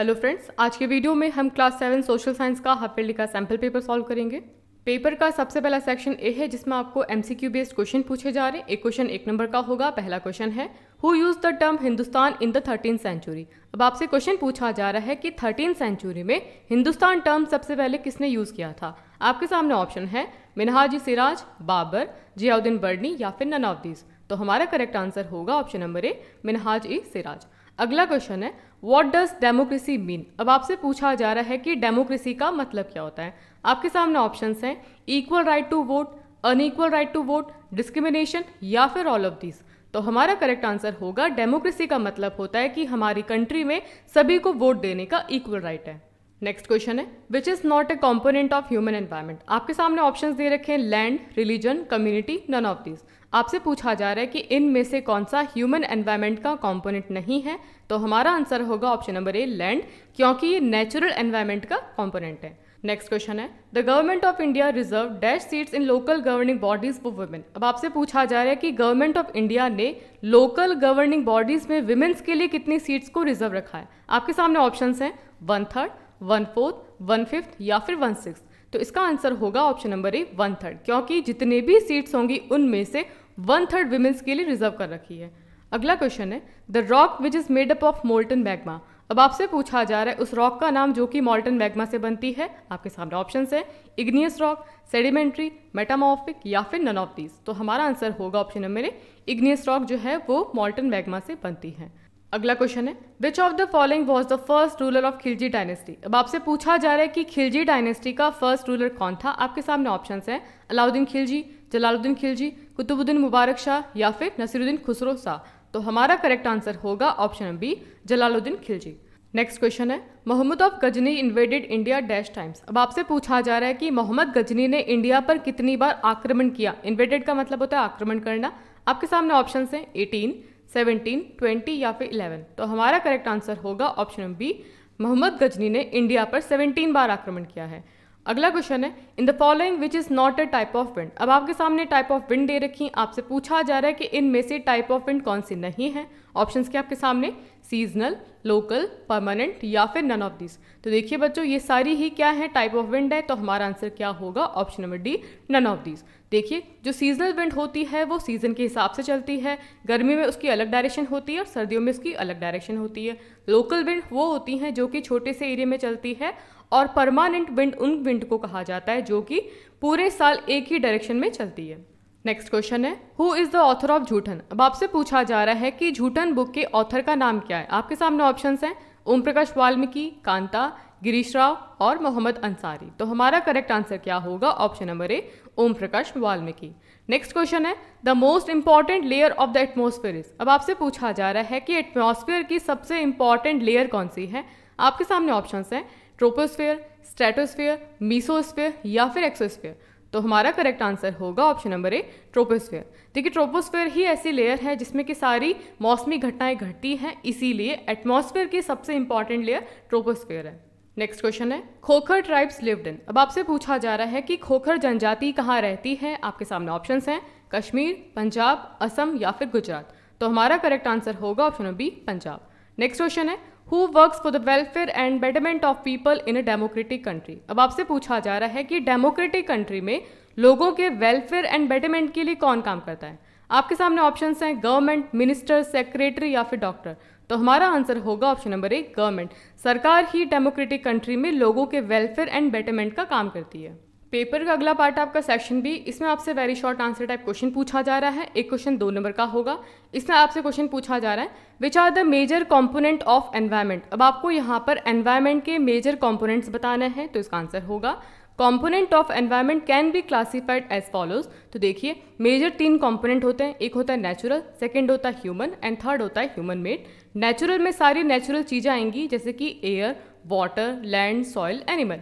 Hello friends आज के video में हम क्लास सेवन सोशल साइंस का हाफिल्ड का सैम्पल पेपर सॉल्व करेंगे पेपर का सबसे पहला सेक्शन ए है जिसमें आपको एमसीक्यू बेस्ड क्वेश्चन पूछे जा रहे हैं एक क्वेश्चन एक नंबर का होगा पहला क्वेश्चन है who use the term Hindustan in the thirteen century अब आपसे क्वेश्चन पूछा जा रहा है कि थर्टीन सेंचुरी में हिंदुस्तान टर्म सबसे पहले किसने यूज़ किया था आपके सामने ऑप्शन है मिनहाज सिराज बाबर जियाउद्दीन बर्नी या फिर नन ऑफ दीज तो हमारा करेक्ट आंसर होगा ऑप्शन नंबर ए मिनहाज ई सिराज अगला क्वेश्चन है वॉट डज डेमोक्रेसी मीन अब आपसे पूछा जा रहा है कि डेमोक्रेसी का मतलब क्या होता है आपके सामने ऑप्शन हैं equal right to vote unequal right to vote discrimination या फिर ऑल ऑफ दिस तो हमारा करेक्ट आंसर होगा डेमोक्रेसी का मतलब होता है कि हमारी कंट्री में सभी को वोट देने का इक्वल राइट है नेक्स्ट क्वेश्चन है which is not a component of human environment आपके सामने ऑप्शन दे रखे हैं land religion community none of this आपसे पूछा जा रहा है कि इन में से कौन सा ह्यूमन एनवायरमेंट का कॉम्पोनेंट नहीं है तो हमारा आंसर होगा ऑप्शन नंबर ए लैंड क्योंकि ये नेचुरल एनवायरमेंट का कॉम्पोनेंट है नेक्स्ट क्वेश्चन है the government of India reserve dash seats in local governing bodies for women अब आपसे पूछा जा रहा है कि गवर्नमेंट ऑफ इंडिया ने लोकल गवर्निंग बॉडीज में वुमेन्स के लिए कितनी सीट्स को रिजर्व रखा है आपके सामने ऑप्शन हैं one third one fourth one fifth या फिर वन सिक्स तो इसका आंसर होगा option number A one third क्योंकि जितने भी सीट्स होंगी उनमें से वन थर्ड विमेंस के लिए रिजर्व कर रखी है अगला क्वेश्चन है the rock which is made up of molten magma अब आपसे पूछा जा रहा है उस रॉक का नाम जो कि मोल्टन मैग्मा से बनती है आपके सामने ऑप्शन है इग्नियस रॉक सेडिमेंट्री मेटामोफिक या फिर नन ऑफ दीज तो हमारा आंसर होगा option number A igneous rock जो है वो मोल्टन मैग्मा से बनती है अगला क्वेश्चन है which of the following was the first ruler of Khilji dynasty अब आपसे पूछा जा रहा है कि खिलजी डायनेस्टी का फर्स्ट रूलर कौन था आपके सामने ऑप्शन हैं अलाउद्दीन खिलजी जलालुद्दीन खिलजी कुतुबुद्दीन मुबारक शाह या फिर नसीरुद्दीन खुसरो शाह तो हमारा करेक्ट आंसर होगा option B Jalaluddin Khilji next question है Mohammad of Ghazni invaded India dash times अब आपसे पूछा जा रहा है कि मोहम्मद गजनी ने इंडिया पर कितनी बार आक्रमण किया इन्वेडेड का मतलब होता है आक्रमण करना आपके सामने ऑप्शन है एटीन सेवनटीन ट्वेंटी या फिर इलेवन तो हमारा करेक्ट आंसर होगा ऑप्शन बी मोहम्मद गजनी ने इंडिया पर सेवनटीन बार आक्रमण किया है अगला क्वेश्चन है in the following which is not a type of wind अब आपके सामने टाइप ऑफ विंड दे रखी आपसे पूछा जा रहा है कि इनमें से टाइप ऑफ विंड कौन सी नहीं है ऑप्शंस के आपके सामने सीजनल लोकल परमानेंट या फिर नन ऑफ दिस तो देखिए बच्चों ये सारी ही क्या है टाइप ऑफ विंड है तो हमारा आंसर क्या होगा option number D none of this देखिए जो सीजनल विंड होती है वो सीज़न के हिसाब से चलती है गर्मी में उसकी अलग डायरेक्शन होती है और सर्दियों में उसकी अलग डायरेक्शन होती है लोकल विंड वो होती हैं जो कि छोटे से एरिया में चलती है और परमानेंट विंड उन विंड को कहा जाता है जो कि पूरे साल एक ही डायरेक्शन में चलती है नेक्स्ट क्वेश्चन है who is the author of Joothan अब आपसे पूछा जा रहा है कि झूठन बुक के ऑथर का नाम क्या है आपके सामने ऑप्शन हैं ओम प्रकाश वाल्मीकि कांता गिरीश राव और मोहम्मद अंसारी तो हमारा करेक्ट आंसर क्या होगा option number A Om Prakash Valmiki next question है the most important layer of the atmosphere is अब आपसे पूछा जा रहा है कि एटमोस्फेयर की सबसे इंपॉर्टेंट लेयर कौन सी है आपके सामने ऑप्शन हैं ट्रोपोस्फेयर स्ट्रेटोस्फेयर मीसोस्फेयर या फिर एक्सोस्फेयर तो हमारा करेक्ट आंसर होगा ऑप्शन नंबर ए ट्रोपोस्फेयर देखिए ट्रोपोस्फेयर ही ऐसी लेयर है जिसमें कि सारी मौसमी घटनाएं घटती हैं इसीलिए एटमॉस्फेयर की सबसे इंपॉर्टेंट लेयर ट्रोपोस्फेयर है नेक्स्ट क्वेश्चन है खोखर ट्राइब्स लिव्ड इन अब आपसे पूछा जा रहा है कि खोखर जनजाति कहाँ रहती है आपके सामने ऑप्शंस हैं कश्मीर पंजाब असम या फिर गुजरात तो हमारा करेक्ट आंसर होगा option B Punjab next question है who works for the welfare and betterment of people in a democratic country अब आपसे पूछा जा रहा है कि डेमोक्रेटिक कंट्री में लोगों के वेलफेयर एंड बेटरमेंट के लिए कौन काम करता है आपके सामने ऑप्शन हैं गवर्नमेंट मिनिस्टर सेक्रेटरी या फिर डॉक्टर तो हमारा आंसर होगा ऑप्शन नंबर एक गवर्नमेंट सरकार ही डेमोक्रेटिक कंट्री में लोगों के वेलफेयर एंड बेटरमेंट का काम करती है पेपर का अगला पार्ट आपका सेक्शन बी इसमें आपसे very short answer type question पूछा जा रहा है एक क्वेश्चन दो नंबर का होगा इसमें आपसे क्वेश्चन पूछा जा रहा है which are the major component of environment अब आपको यहाँ पर एनवायरमेंट के मेजर कॉम्पोनेंट्स बताना है तो इसका आंसर होगा component of environment can be classified as follows तो देखिए मेजर तीन कॉम्पोनेंट होते हैं एक होता है नेचुरल सेकेंड होता है ह्यूमन एंड थर्ड होता है ह्यूमन मेड नेचुरल में सारी नेचुरल चीज़ें आएंगी जैसे कि air water land soil animal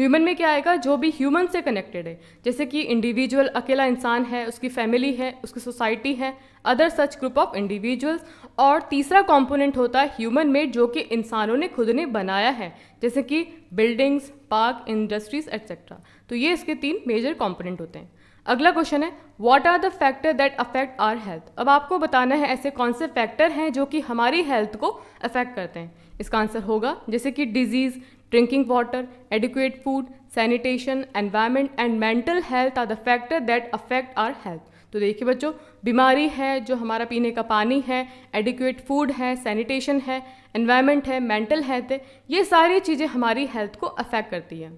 human में क्या आएगा जो भी ह्यूमन से कनेक्टेड है जैसे कि इंडिविजुअल अकेला इंसान है उसकी फैमिली है उसकी सोसाइटी है other such group of individuals और तीसरा कंपोनेंट होता है ह्यूमन मेड जो कि इंसानों ने खुद ने बनाया है जैसे कि बिल्डिंग्स पार्क इंडस्ट्रीज एट्सेट्रा तो ये इसके तीन मेजर कॉम्पोनेंट होते हैं अगला क्वेश्चन है what are the factor that affect our health अब आपको बताना है ऐसे कौन से फैक्टर हैं जो कि हमारी हेल्थ को अफेक्ट करते हैं इसका आंसर होगा जैसे कि disease Drinking water, adequate food, sanitation, environment and mental health are the factor that affect our health. तो देखिए बच्चों बीमारी है जो हमारा पीने का पानी है एडिक्यूट फूड है सैनिटेशन है एनवायरनमेंट है मेंटल हेल्थ है ये सारी चीज़ें हमारी हेल्थ को अफेक्ट करती हैं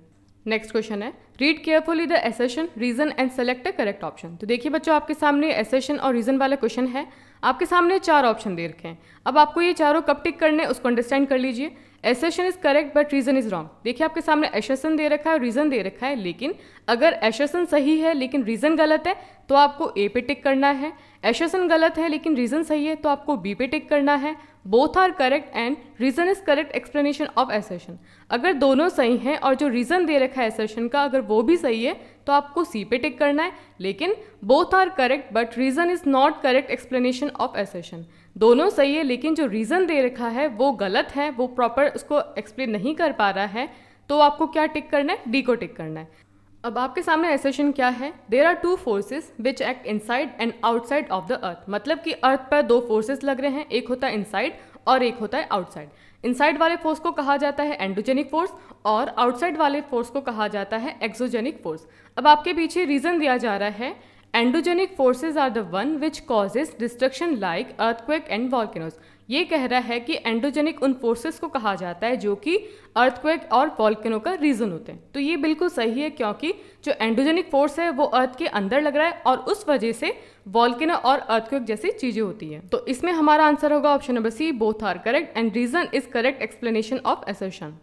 नेक्स्ट क्वेश्चन है read carefully the assertion reason and select a correct option तो देखिए बच्चों आपके सामने एसेशन और रीजन वाला क्वेश्चन है आपके सामने चार ऑप्शन दे रखे हैं अब आपको ये चारों कब टिक करने उसको अंडरस्टैंड कर लीजिए assertion is correct but reason is wrong देखिए आपके सामने एसेशन दे रखा है रीजन दे रखा है लेकिन अगर एसेशन सही है लेकिन रीजन गलत है तो आपको ए पे टिक करना है एसेशन गलत है लेकिन रीजन सही है तो आपको बी पे टिक करना है both are correct and reason is correct explanation of assertion अगर दोनों सही हैं और जो रीजन दे रखा है एसेशन का अगर वो भी सही है तो आपको सी पे टिक करना है लेकिन both are correct but reason is not correct explanation of assertion दोनों सही है लेकिन जो रीज़न दे रखा है वो गलत है वो प्रॉपर उसको एक्सप्लेन नहीं कर पा रहा है तो आपको क्या टिक करना है डी को टिक करना है अब आपके सामने एसेशन क्या है there are two forces which act inside and outside of the earth मतलब कि अर्थ पर दो फोर्सेज लग रहे हैं एक होता है इनसाइड और एक होता है आउटसाइड इनसाइड वाले फोर्स को कहा जाता है एंडोजेनिक फोर्स और आउटसाइड वाले फोर्स को कहा जाता है एक्सोजेनिक फोर्स अब आपके पीछे रीज़न दिया जा रहा है endogenic forces are the one which causes destruction like earthquake and volcanoes ये कह रहा है कि एंडोजेनिक उन फोर्सेस को कहा जाता है जो कि अर्थक्वेक और वॉल्किनो का रीज़न होते हैं तो ये बिल्कुल सही है क्योंकि जो एंडोजेनिक फोर्स है वो अर्थ के अंदर लग रहा है और उस वजह से वॉल्किनो और अर्थक्वेक जैसी चीज़ें होती हैं तो इसमें हमारा आंसर होगा option number C both are correct and reason is correct explanation of assertion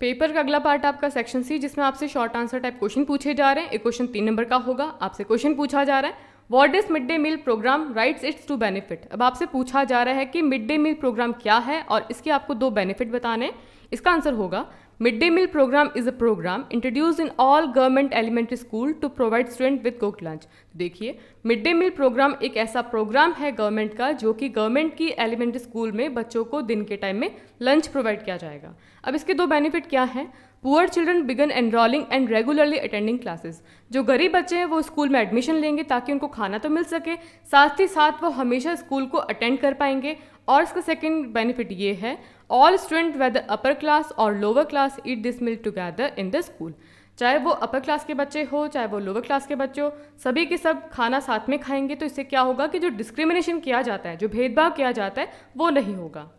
paper का अगला पार्ट आपका सेक्शन सी जिसमें आपसे शॉर्ट आंसर टाइप क्वेश्चन पूछे जा रहे हैं एक क्वेश्चन तीन नंबर का होगा आपसे क्वेश्चन पूछा जा रहा है what is mid day meal program write its two benefit अब आपसे पूछा जा रहा है कि मिड डे मील प्रोग्राम क्या है और इसके आपको दो बेनिफिट बताने इसका आंसर होगा mid day meal program is a program introduce in all government elementary school to provide student with cook lunch देखिए मिड डे मील प्रोग्राम एक ऐसा प्रोग्राम है गवर्नमेंट का जो कि गवर्नमेंट की एलिमेंट्री स्कूल में बच्चों को दिन के टाइम में लंच प्रोवाइड किया जाएगा अब इसके दो बेनिफिट क्या हैं poor children began enrolling and regularly attending classes जो गरीब बच्चे हैं वो स्कूल में एडमिशन लेंगे ताकि उनको खाना तो मिल सके साथ ही साथ वो हमेशा स्कूल को अटेंड कर पाएंगे और इसका सेकेंड बेनिफिट ये है all student whether upper class और lower class eat this meal together in the school चाहे वो अपर क्लास के बच्चे हो चाहे वो लोअर क्लास के बच्चे हो सभी के सब खाना साथ में खाएंगे तो इससे क्या होगा कि जो डिस्क्रिमिनेशन किया जाता है जो भेदभाव किया जाता है वो नहीं होगा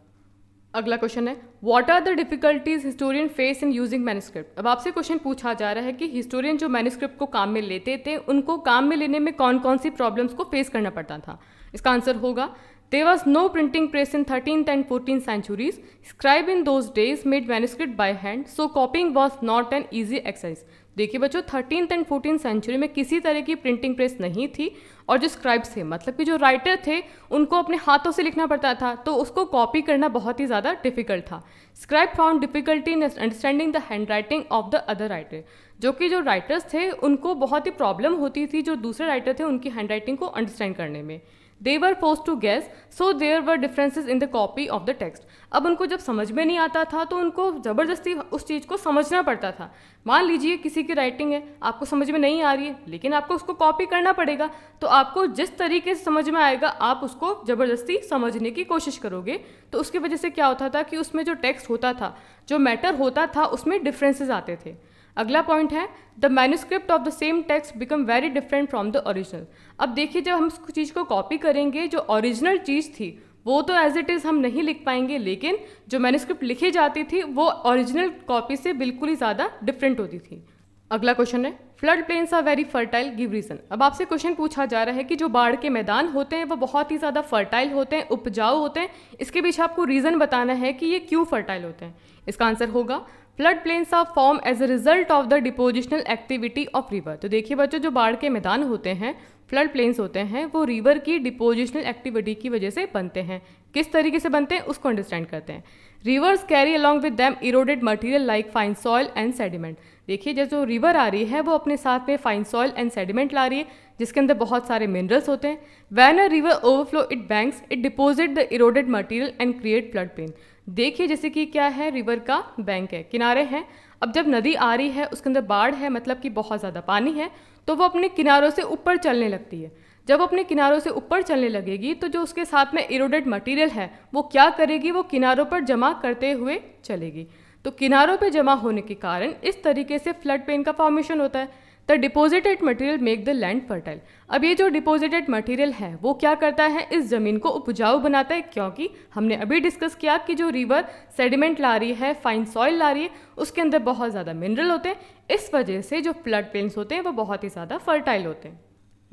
अगला क्वेश्चन है what are the difficulties historian face in using manuscript अब आपसे क्वेश्चन पूछा जा रहा है कि हिस्टोरियन जो मैनुस्क्रिप्ट को काम में लेते थे उनको काम में लेने में कौन कौन सी प्रॉब्लम्स को फेस करना पड़ता था इसका आंसर होगा There was no printing press in 13th and 14th centuries. Scribe in those days made manuscript by hand, so copying was not an easy exercise. देखिए बच्चों थर्टीन एंड फोर्टीन सेंचुरी में किसी तरह की प्रिंटिंग प्रेस नहीं थी और जो स्क्राइब्स थे मतलब कि जो राइटर थे उनको अपने हाथों से लिखना पड़ता था तो उसको कॉपी करना बहुत ही ज़्यादा डिफिकल्ट था scribe found difficulty in understanding the handwriting of the other writer जो कि जो राइटर्स थे उनको बहुत ही प्रॉब्लम होती थी जो दूसरे राइटर थे उनकी हैंड को अंडरस्टैंड करने में they were forced to guess so there were differences in the copy of the text अब उनको जब समझ में नहीं आता था तो उनको ज़बरदस्ती उस चीज़ को समझना पड़ता था मान लीजिए किसी की राइटिंग है आपको समझ में नहीं आ रही है लेकिन आपको उसको कॉपी करना पड़ेगा तो आपको जिस तरीके से समझ में आएगा आप उसको ज़बरदस्ती समझने की कोशिश करोगे तो उसकी वजह से क्या होता था कि उसमें जो टेक्स्ट होता था जो मैटर होता था उसमें डिफ्रेंसेज आते थे अगला पॉइंट है the manuscript of the same text become very different from the original अब देखिए जब हम उस चीज़ को कॉपी करेंगे जो ओरिजिनल चीज़ थी वो तो एज इट इज़ हम नहीं लिख पाएंगे लेकिन जो मैनुस्क्रिप्ट लिखी जाती थी वो ओरिजिनल कॉपी से बिल्कुल ही ज़्यादा डिफरेंट होती थी अगला क्वेश्चन है flood plains are very fertile give reason अब आपसे क्वेश्चन पूछा जा रहा है कि जो बाढ़ के मैदान होते हैं वो बहुत ही ज़्यादा फर्टाइल होते हैं उपजाऊ होते हैं इसके पीछे आपको रीज़न बताना है कि ये क्यों फर्टाइल होते हैं इसका आंसर होगा flood plains are form as a result of the depositional activity of river तो देखिए बच्चों जो बाढ़ के मैदान होते हैं फ्लड प्लेन्स होते हैं वो रिवर की डिपोजिशनल एक्टिविटी की वजह से बनते हैं किस तरीके से बनते हैं उसको अंडरस्टैंड करते हैं rivers carry along with them eroded material like fine soil and sediment देखिए जब जो रिवर आ रही है वो अपने साथ में फाइन सॉयल एंड सेडिमेंट ला रही है जिसके अंदर बहुत सारे मिनरल्स होते हैं when a river overflow it banks it deposit the eroded material and create flood plain देखिए जैसे कि क्या है रिवर का बैंक है किनारे हैं अब जब नदी आ रही है उसके अंदर बाढ़ है मतलब कि बहुत ज़्यादा पानी है तो वो अपने किनारों से ऊपर चलने लगती है जब अपने किनारों से ऊपर चलने लगेगी तो जो उसके साथ में इरोडेड मटेरियल है वो क्या करेगी वो किनारों पर जमा करते हुए चलेगी तो किनारों पर जमा होने के कारण इस तरीके से फ्लड पेन का फॉर्मेशन होता है the deposited material make the land fertile अब ये जो डिपोजिटेड मटेरियल है वो क्या करता है इस ज़मीन को उपजाऊ बनाता है क्योंकि हमने अभी डिस्कस किया कि जो रिवर सेडिमेंट ला रही है फाइन सॉइल ला रही है उसके अंदर बहुत ज़्यादा मिनरल होते हैं इस वजह से जो फ्लड प्लेन्स होते हैं वो बहुत ही ज़्यादा फर्टाइल होते हैं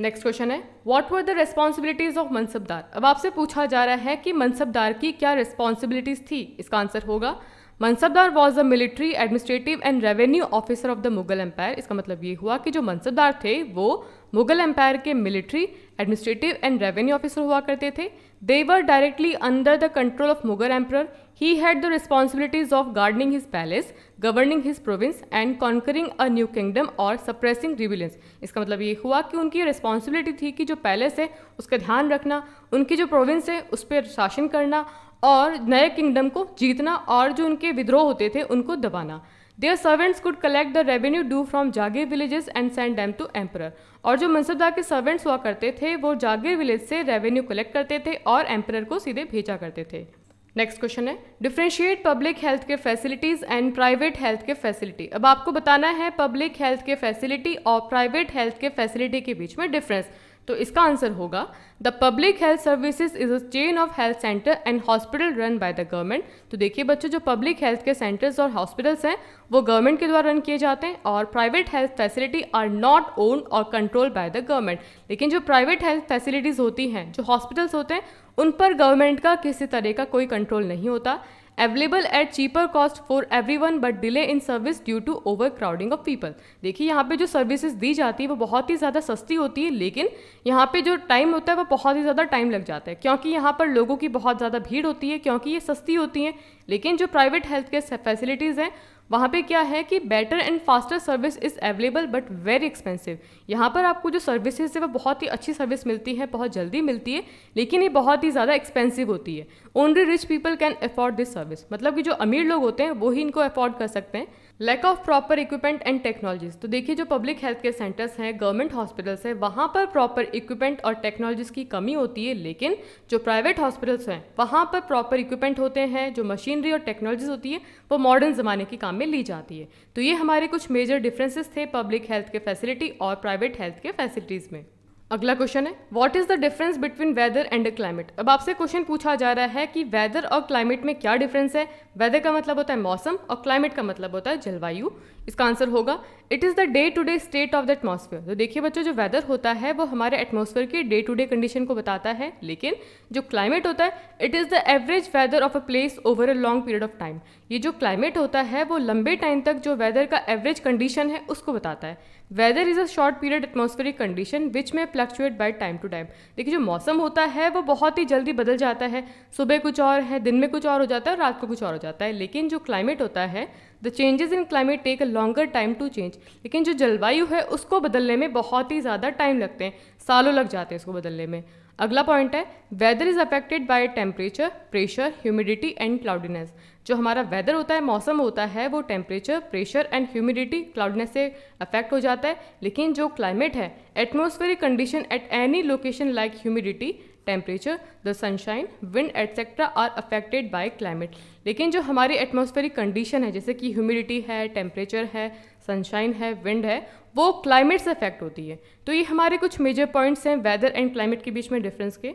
नेक्स्ट क्वेश्चन है what were the responsibilities of mansabdar अब आपसे पूछा जा रहा है कि मनसबदार की क्या रिस्पॉन्सिबिलिटीज थी इसका आंसर होगा mansabdar was a military administrative and revenue officer of the Mughal empire इसका मतलब ये हुआ कि जो मनसबदार थे वो मुगल एम्पायर के military administrative and revenue officer हुआ करते थे they were directly under the control of Mughal emperor he had the responsibilities of gardening his palace governing his province and conquering a new kingdom और सप्रेसिंग रिविलियंस इसका मतलब ये हुआ कि उनकी रिस्पॉन्सिबिलिटी थी कि जो पैलेस है उसका ध्यान रखना उनकी जो प्रोविंस है उस पर शासन करना और नए किंगडम को जीतना और जो उनके विद्रोह होते थे उनको दबाना their servants could collect the revenue due from jagir villages and send them to emperor और जो मनसबदार के सर्वेंट्स हुआ करते थे वो जागीर विलेज से रेवेन्यू कलेक्ट करते थे और एम्पर को सीधे भेजा करते थे नेक्स्ट क्वेश्चन है डिफ्रेंशिएट पब्लिक हेल्थ के फैसिलिटीज़ एंड प्राइवेट हेल्थ के फैसिलिटी अब आपको बताना है पब्लिक हेल्थ के फैसिलिटी और प्राइवेट हेल्थ के फैसिलिटी के बीच में डिफरेंस तो इसका आंसर होगा the public health services is a chain of health center and hospital run by the government तो देखिए बच्चों जो पब्लिक हेल्थ के सेंटर्स और हॉस्पिटल्स हैं वो गवर्नमेंट के द्वारा रन किए जाते हैं और private health facility are not own और कंट्रोल बाय द गवर्नमेंट लेकिन जो प्राइवेट हेल्थ फैसिलिटीज़ होती हैं जो हॉस्पिटल्स होते हैं उन पर गवर्नमेंट का किसी तरह का कोई कंट्रोल नहीं होता available at cheaper cost for everyone but delay in service due to overcrowding of people देखिए यहाँ पे जो सर्विसेज दी जाती है वो बहुत ही ज़्यादा सस्ती होती है लेकिन यहाँ पे जो टाइम होता है वो बहुत ही ज़्यादा टाइम लग जाता है क्योंकि यहाँ पर लोगों की बहुत ज़्यादा भीड़ होती है क्योंकि ये सस्ती होती हैं लेकिन जो प्राइवेट हेल्थ केयर फैसिलिटीज़ हैं वहाँ पे क्या है कि better and faster service is available but very expensive यहाँ पर आपको जो सर्विसेज है वो बहुत ही अच्छी सर्विस मिलती है बहुत जल्दी मिलती है लेकिन ये बहुत ही ज़्यादा एक्सपेंसिव होती है only rich people can afford this service मतलब कि जो अमीर लोग होते हैं वो ही इनको अफोर्ड कर सकते हैं lack of proper equipment and technologies तो देखिए जो पब्लिक हेल्थ केयर सेंटर्स हैं गवर्नमेंट हॉस्पिटल्स हैं वहाँ पर प्रॉपर इक्विपमेंट और टेक्नोलॉजीज की कमी होती है लेकिन जो प्राइवेट हॉस्पिटल्स हैं वहाँ पर प्रॉपर इक्विपमेंट होते हैं जो मशीनरी और टेक्नोलॉजीज होती है वो मॉडर्न ज़माने के काम में ली जाती है तो ये हमारे कुछ मेजर डिफ्रेंसेस थे पब्लिक हेल्थ के फैसिलिटी और प्राइवेट हेल्थ के फैसिलिटीज़ में अगला क्वेश्चन है what is the difference between weather and climate अब आपसे क्वेश्चन पूछा जा रहा है कि वेदर और क्लाइमेट में क्या डिफरेंस है वेदर का मतलब होता है मौसम और क्लाइमेट का मतलब होता है जलवायु इसका आंसर होगा it is the day to day state of the atmosphere तो देखिए बच्चों जो वेदर होता है वो हमारे एटमोसफेयर की डे टू डे कंडीशन को बताता है लेकिन जो क्लाइमेट होता है it is the average weather of a place over a long period of time ये जो क्लाइमेट होता है वो लंबे टाइम तक जो वेदर का एवरेज कंडीशन है उसको बताता है weather is a short period atmospheric condition which में fluctuate by time to time देखिए जो मौसम होता है वो बहुत ही जल्दी बदल जाता है सुबह कुछ और है दिन में कुछ और हो जाता है रात को कुछ और हो जाता है लेकिन जो क्लाइमेट होता है the changes in climate take a longer time to change लेकिन जो जलवायु है उसको बदलने में बहुत ही ज़्यादा टाइम लगते हैं सालों लग जाते हैं उसको बदलने में अगला पॉइंट है weather is affected by temperature pressure humidity and cloudiness जो हमारा वेदर होता है मौसम होता है वो temperature pressure and humidity cloudiness से अफेक्ट हो जाता है लेकिन जो क्लाइमेट है atmospheric condition at any location like humidity temperature the sunshine wind etcetera are affected by climate लेकिन जो हमारी एटमोस्फेरिक कंडीशन है जैसे कि ह्यूमिडिटी है टेम्परेचर है सनशाइन है विंड है वो क्लाइमेट से अफेक्ट होती है तो ये हमारे कुछ मेजर पॉइंट्स हैं वेदर एंड क्लाइमेट के बीच में डिफरेंस के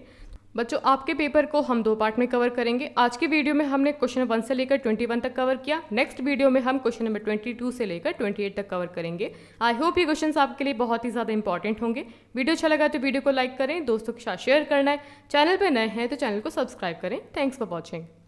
बच्चों आपके पेपर को हम दो पार्ट में कवर करेंगे आज के वीडियो में हमने क्वेश्चन वन से लेकर ट्वेंटी वन तक कवर किया नेक्स्ट वीडियो में हम क्वेश्चन नंबर ट्वेंटी टू से लेकर ट्वेंटी एट तक कवर करेंगे आई होप ये क्वेश्चन आपके लिए बहुत ही ज़्यादा इंपॉर्टेंट होंगे वीडियो अच्छा लगा तो वीडियो को लाइक करें दोस्तों के साथ शेयर करना है चैनल पर नए हैं तो चैनल को सब्सक्राइब करें थैंक्स फॉर वॉचिंग